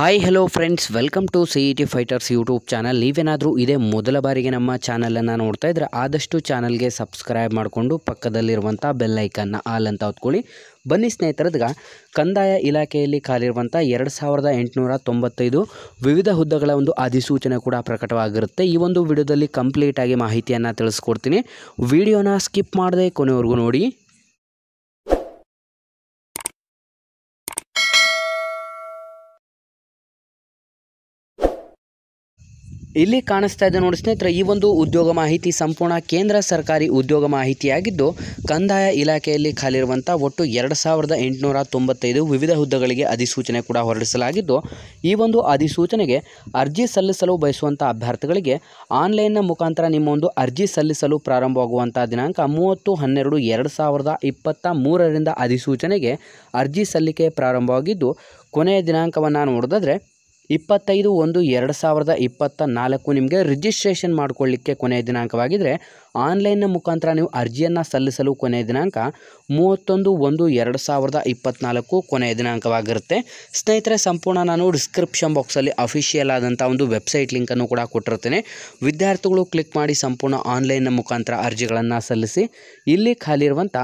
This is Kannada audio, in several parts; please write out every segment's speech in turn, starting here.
hi hello friends welcome to C E T fighters YouTube channel ನೀವೇನಾದರೂ ಇದೇ ಮೊದಲ ಬಾರಿಗೆ ನಮ್ಮ ಚಾನಲನ್ನು ನೋಡ್ತಾ ಇದ್ದರೆ ಆದಷ್ಟು ಚಾನಲ್ಗೆ ಸಬ್ಸ್ಕ್ರೈಬ್ ಮಾಡಿಕೊಂಡು ಪಕ್ಕದಲ್ಲಿರುವಂಥ ಬೆಲ್ಲೈಕನ್ನ ಆಲ್ ಅಂತ ಹೊತ್ಕೊಳ್ಳಿ ಬನ್ನಿ ಸ್ನೇಹಿತರದ್ಗ ಕಂದಾಯ ಇಲಾಖೆಯಲ್ಲಿ ಖಾಲಿರುವಂಥ ಎರಡು ಸಾವಿರದ ಎಂಟುನೂರ ತೊಂಬತ್ತೈದು ವಿವಿಧ ಹುದ್ದೆಗಳ ಒಂದು ಅಧಿಸೂಚನೆ ಕೂಡ ಪ್ರಕಟವಾಗಿರುತ್ತೆ ಈ ಒಂದು ವಿಡಿಯೋದಲ್ಲಿ ಕಂಪ್ಲೀಟಾಗಿ ಮಾಹಿತಿಯನ್ನು ತಿಳಿಸ್ಕೊಡ್ತೀನಿ ವಿಡಿಯೋನ ಸ್ಕಿಪ್ ಮಾಡದೆ ಕೊನೆವರೆಗೂ ನೋಡಿ ಇಲ್ಲಿ ಕಾಣಿಸ್ತಾ ಇದೆ ನೋಡಿ ಸ್ನೇಹಿತರೆ ಈ ಒಂದು ಉದ್ಯೋಗ ಮಾಹಿತಿ ಸಂಪೂರ್ಣ ಕೇಂದ್ರ ಸರ್ಕಾರಿ ಉದ್ಯೋಗ ಮಾಹಿತಿಯಾಗಿದ್ದು ಕಂದಾಯ ಇಲಾಖೆಯಲ್ಲಿ ಖಾಲಿರುವಂಥ ಒಟ್ಟು ಎರಡು ಸಾವಿರದ ಎಂಟುನೂರ ತೊಂಬತ್ತೈದು ವಿವಿಧ ಹುದ್ದೆಗಳಿಗೆ ಅಧಿಸೂಚನೆ ಕೂಡ ಹೊರಡಿಸಲಾಗಿದ್ದು ಈ ಒಂದು ಅಧಿಸೂಚನೆಗೆ ಅರ್ಜಿ ಸಲ್ಲಿಸಲು ಬಯಸುವಂಥ ಅಭ್ಯರ್ಥಿಗಳಿಗೆ ಆನ್ಲೈನ್ನ ಮುಖಾಂತರ ನಿಮ್ಮ ಒಂದು ಅರ್ಜಿ ಸಲ್ಲಿಸಲು ಪ್ರಾರಂಭವಾಗುವಂಥ ದಿನಾಂಕ ಮೂವತ್ತು ಹನ್ನೆರಡು ಎರಡು ಸಾವಿರದ ಇಪ್ಪತ್ತ ಮೂರರಿಂದ ಅಧಿಸೂಚನೆಗೆ ಅರ್ಜಿ ಸಲ್ಲಿಕೆ ಪ್ರಾರಂಭವಾಗಿದ್ದು ಕೊನೆಯ ದಿನಾಂಕವನ್ನು ನೋಡಿದ್ರೆ ಇಪ್ಪತ್ತೈದು ಒಂದು ಎರಡು ಸಾವಿರದ ಇಪ್ಪತ್ತ ನಾಲ್ಕು ನಿಮಗೆ ರಿಜಿಸ್ಟ್ರೇಷನ್ ಮಾಡಿಕೊಳ್ಳಿಕ್ಕೆ ಕೊನೆಯ ದಿನಾಂಕವಾಗಿದ್ದರೆ ಆನ್ಲೈನ್ನ ಮುಖಾಂತರ ನೀವು ಅರ್ಜಿಯನ್ನು ಸಲ್ಲಿಸಲು ಕೊನೆಯ ದಿನಾಂಕ ಮೂವತ್ತೊಂದು ಒಂದು ಎರಡು ಸಾವಿರದ ಇಪ್ಪತ್ತ್ನಾಲ್ಕು ಕೊನೆಯ ದಿನಾಂಕವಾಗಿರುತ್ತೆ ಸ್ನೇಹಿತರೆ ಸಂಪೂರ್ಣ ನಾನು ಡಿಸ್ಕ್ರಿಪ್ಷನ್ ಬಾಕ್ಸಲ್ಲಿ ಅಫಿಷಿಯಲ್ ಆದಂಥ ಒಂದು ವೆಬ್ಸೈಟ್ ಲಿಂಕನ್ನು ಕೂಡ ಕೊಟ್ಟಿರ್ತೇನೆ ವಿದ್ಯಾರ್ಥಿಗಳು ಕ್ಲಿಕ್ ಮಾಡಿ ಸಂಪೂರ್ಣ ಆನ್ಲೈನ್ನ ಮುಖಾಂತರ ಅರ್ಜಿಗಳನ್ನು ಸಲ್ಲಿಸಿ ಇಲ್ಲಿ ಖಾಲಿರುವಂಥ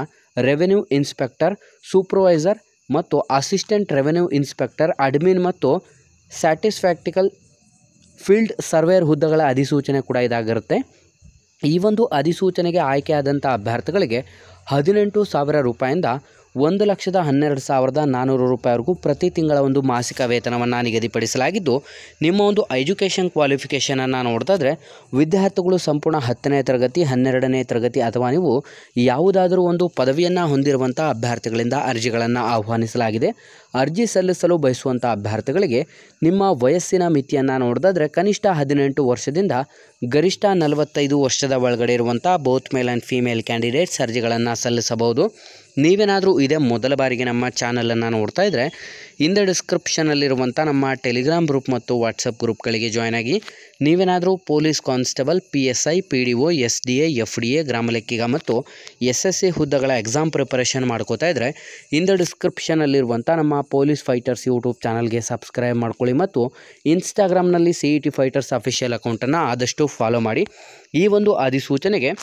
ರೆವೆನ್ಯೂ ಇನ್ಸ್ಪೆಕ್ಟರ್ ಸೂಪರ್ವೈಸರ್ ಮತ್ತು ಅಸಿಸ್ಟೆಂಟ್ ರೆವೆನ್ಯೂ ಇನ್ಸ್ಪೆಕ್ಟರ್ ಅಡ್ಮಿನ್ ಮತ್ತು ಸ್ಯಾಟಿಸ್ಫ್ಯಾಕ್ಟಿಕಲ್ ಫೀಲ್ಡ್ ಸರ್ವೇರ್ ಹುದ್ದೆಗಳ ಅಧಿಸೂಚನೆ ಕೂಡ ಇದಾಗಿರುತ್ತೆ ಈ ಒಂದು ಅಧಿಸೂಚನೆಗೆ ಆಯ್ಕೆಯಾದಂಥ ಅಭ್ಯರ್ಥಿಗಳಿಗೆ ಹದಿನೆಂಟು ಸಾವಿರ ರೂಪಾಯಿಂದ ಒಂದು ಲಕ್ಷದ ಹನ್ನೆರಡು ಸಾವಿರದ ನಾನ್ನೂರು ರೂಪಾಯಿವರೆಗೂ ಪ್ರತಿ ತಿಂಗಳ ಒಂದು ಮಾಸಿಕ ವೇತನವನ್ನು ನಿಗದಿಪಡಿಸಲಾಗಿದ್ದು ನಿಮ್ಮ ಒಂದು ಎಜುಕೇಷನ್ ಕ್ವಾಲಿಫಿಕೇಷನನ್ನು ನೋಡ್ತಾಯಿದ್ರೆ ವಿದ್ಯಾರ್ಥಿಗಳು ಸಂಪೂರ್ಣ ಹತ್ತನೇ ತರಗತಿ ಹನ್ನೆರಡನೇ ತರಗತಿ ಅಥವಾ ನೀವು ಯಾವುದಾದರೂ ಒಂದು ಪದವಿಯನ್ನು ಹೊಂದಿರುವಂಥ ಅಭ್ಯರ್ಥಿಗಳಿಂದ ಅರ್ಜಿಗಳನ್ನು ಆಹ್ವಾನಿಸಲಾಗಿದೆ ಅರ್ಜಿ ಸಲ್ಲಿಸಲು ಬಯಸುವಂಥ ಅಭ್ಯರ್ಥಿಗಳಿಗೆ ನಿಮ್ಮ ವಯಸ್ಸಿನ ಮಿತಿಯನ್ನು ನೋಡೋದಾದರೆ ಕನಿಷ್ಠ ಹದಿನೆಂಟು ವರ್ಷದಿಂದ ಗರಿಷ್ಠ ನಲವತ್ತೈದು ವರ್ಷದ ಒಳಗಡೆ ಇರುವಂಥ both male and female candidates ಅರ್ಜಿಗಳನ್ನು ಸಲ್ಲಿಸಬಹುದು ನೀವೇನಾದರೂ ಇದೇ ಮೊದಲ ಬಾರಿಗೆ ನಮ್ಮ ಚಾನಲನ್ನು ನೋಡ್ತಾ ಇದ್ದರೆ ಹಿಂದೆ ಡಿಸ್ಕ್ರಿಪ್ಷನಲ್ಲಿರುವಂಥ ನಮ್ಮ ಟೆಲಿಗ್ರಾಮ್ ಗ್ರೂಪ್ ಮತ್ತು ವಾಟ್ಸಪ್ ಗ್ರೂಪ್ಗಳಿಗೆ ಜಾಯ್ನ್ ಆಗಿ ನೀವೇನಾದರೂ police constable P S I P D O S D A F D A ಗ್ರಾಮ ಲೆಕ್ಕಿಗ ಮತ್ತು ಎಸ್ ಎಸ್ ಸಿ ಹುದ್ದೆಗಳ ಎಕ್ಸಾಮ್ ಪ್ರಿಪರೇಷನ್ ಮಾಡ್ಕೋತಾ ಇದ್ದರೆ ಇಂದ ಡಿಸ್ಕ್ರಿಪ್ಷನಲ್ಲಿರುವಂಥ ನಮ್ಮ ಪೊಲೀಸ್ ಫೈಟರ್ಸ್ ಯೂಟ್ಯೂಬ್ ಚಾನಲ್ಗೆ ಸಬ್ಸ್ಕ್ರೈಬ್ ಮಾಡ್ಕೊಳ್ಳಿ ಮತ್ತು ಇನ್ಸ್ಟಾಗ್ರಾಮ್ನಲ್ಲಿ C E T fighters official ಅಕೌಂಟನ್ನು ಆದಷ್ಟು ಫಾಲೋ ಮಾಡಿ ಈ ಒಂದು ಅಧಿಸೂಚನೆಗೆ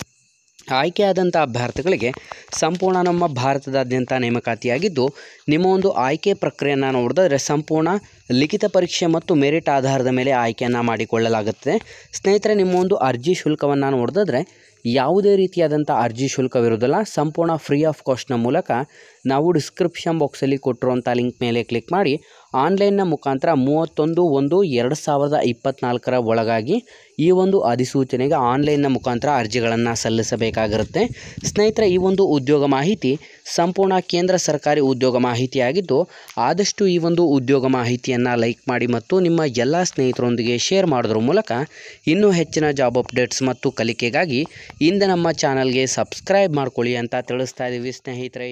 ಆಯ್ಕೆಯಾದಂಥ ಅಭ್ಯರ್ಥಿಗಳಿಗೆ ಸಂಪೂರ್ಣ ನಮ್ಮ ಭಾರತದಾದ್ಯಂತ ನೇಮಕಾತಿಯಾಗಿದ್ದು ನಿಮ್ಮ ಒಂದು ಆಯ್ಕೆ ಪ್ರಕ್ರಿಯೆಯನ್ನು ನೋಡಿದ್ರೆ ಸಂಪೂರ್ಣ ಲಿಖಿತ ಪರೀಕ್ಷೆ ಮತ್ತು ಮೆರಿಟ್ ಆಧಾರದ ಮೇಲೆ ಆಯ್ಕೆಯನ್ನು ಮಾಡಿಕೊಳ್ಳಲಾಗುತ್ತದೆ ಸ್ನೇಹಿತರೆ ನಿಮ್ಮ ಒಂದು ಅರ್ಜಿ ಶುಲ್ಕವನ್ನು ನೋಡಿದ್ರೆ ಯಾವುದೇ ರೀತಿಯಾದಂಥ ಅರ್ಜಿ ಶುಲ್ಕವಿರೋದಿಲ್ಲ ಸಂಪೂರ್ಣ ಫ್ರೀ ಆಫ್ ಕಾಸ್ಟ್ನ ಮೂಲಕ ನಾವು ಡಿಸ್ಕ್ರಿಪ್ಷನ್ ಬಾಕ್ಸಲ್ಲಿ ಕೊಟ್ಟಿರುವಂಥ ಲಿಂಕ್ ಮೇಲೆ ಕ್ಲಿಕ್ ಮಾಡಿ ಆನ್ಲೈನ್ನ ಮುಖಾಂತರ ಮೂವತ್ತೊಂದು ಒಂದು ಎರಡು ಸಾವಿರದ ಇಪ್ಪತ್ತ್ನಾಲ್ಕರ ಒಳಗಾಗಿ ಈ ಒಂದು ಅಧಿಸೂಚನೆಗೆ ಆನ್ಲೈನ್ನ ಮುಖಾಂತರ ಅರ್ಜಿಗಳನ್ನು ಸಲ್ಲಿಸಬೇಕಾಗಿರುತ್ತೆ ಸ್ನೇಹಿತರೆ ಈ ಒಂದು ಉದ್ಯೋಗ ಮಾಹಿತಿ ಸಂಪೂರ್ಣ ಕೇಂದ್ರ ಸರ್ಕಾರಿ ಉದ್ಯೋಗ ಮಾಹಿತಿಯಾಗಿದ್ದು ಆದಷ್ಟು ಈ ಒಂದು ಉದ್ಯೋಗ ಮಾಹಿತಿಯನ್ನು ಲೈಕ್ ಮಾಡಿ ಮತ್ತು ನಿಮ್ಮ ಎಲ್ಲ ಸ್ನೇಹಿತರೊಂದಿಗೆ ಶೇರ್ ಮಾಡೋದ್ರ ಮೂಲಕ ಇನ್ನೂ ಹೆಚ್ಚಿನ ಜಾಬ್ ಅಪ್ಡೇಟ್ಸ್ ಮತ್ತು ಕಲಿಕೆಗಾಗಿ ಇಂದ ನಮ್ಮ ಚಾನಲ್ಗೆ ಸಬ್ಸ್ಕ್ರೈಬ್ ಮಾಡ್ಕೊಳ್ಳಿ ಅಂತ ತಿಳಿಸ್ತಾ ಇದ್ದೀವಿ ಸ್ನೇಹಿತರೆ